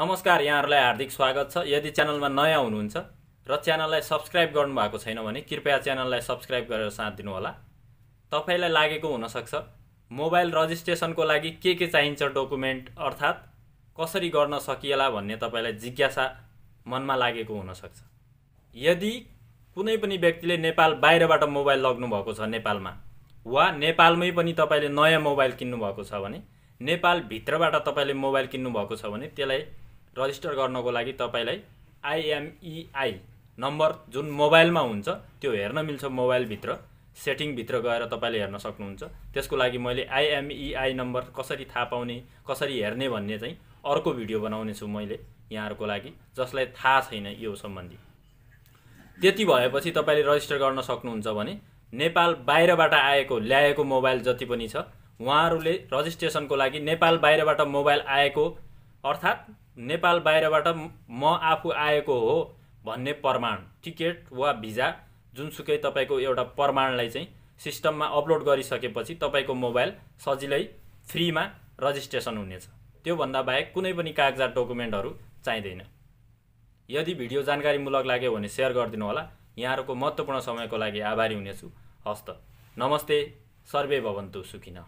नमस्कार यहाँहरूलाई हार्दिक स्वागत छ यदि च्यानलमा नयाँ हुनुहुन्छ र च्यानललाई सब्सक्राइब गर्नुभएको छैन भने कृपया च्यानललाई सब्सक्राइब गरेर साथ दिनुहोला तपाईँलाई लागेको हुनसक्छ मोबाइल रजिस्ट्रेसनको लागि के के चाहिन्छ डकुमेन्ट अर्थात् कसरी गर्न सकिएला भन्ने तपाईँलाई जिज्ञासा मनमा लागेको हुनसक्छ यदि कुनै पनि व्यक्तिले नेपाल बाहिरबाट मोबाइल लग्नुभएको छ नेपालमा वा नेपालमै पनि तपाईँले नयाँ मोबाइल किन्नुभएको छ भने नेपालभित्रबाट तपाईँले मोबाइल किन्नुभएको छ भने त्यसलाई रजिस्टर गर्नको लागि तपाईँलाई आइएमइआई e नम्बर जुन मोबाइलमा हुन्छ त्यो हेर्न मिल्छ मोबाइलभित्र सेटिङभित्र गएर तपाईँले हेर्न सक्नुहुन्छ त्यसको लागि मैले आइएमइआई e नम्बर कसरी थाहा पाउने कसरी हेर्ने भन्ने चाहिँ अर्को भिडियो बनाउने छु मैले यहाँहरूको लागि जसलाई थाहा छैन यो सम्बन्धी त्यति भएपछि तपाईँले रजिस्टर गर्न सक्नुहुन्छ भने नेपाल बाहिरबाट आएको ल्याएको मोबाइल जति पनि छ उहाँहरूले रजिस्ट्रेसनको लागि नेपाल बाहिरबाट मोबाइल आएको अर्थात् नेपाल बाहिरबाट म आफू आएको हो भन्ने प्रमाण टिकट वा भिजा जुनसुकै तपाईँको एउटा प्रमाणलाई चाहिँ सिस्टममा अपलोड गरिसकेपछि तपाईँको मोबाइल सजिलै फ्रीमा रजिस्ट्रेसन हुनेछ त्योभन्दा बाहेक कुनै पनि कागजात डकुमेन्टहरू चाहिँदैन यदि भिडियो जानकारीमूलक लाग्यो भने सेयर गरिदिनु होला यहाँहरूको महत्त्वपूर्ण समयको लागि आभारी हुनेछु हस्त नमस्ते सर्वे भवन्तु सुखिन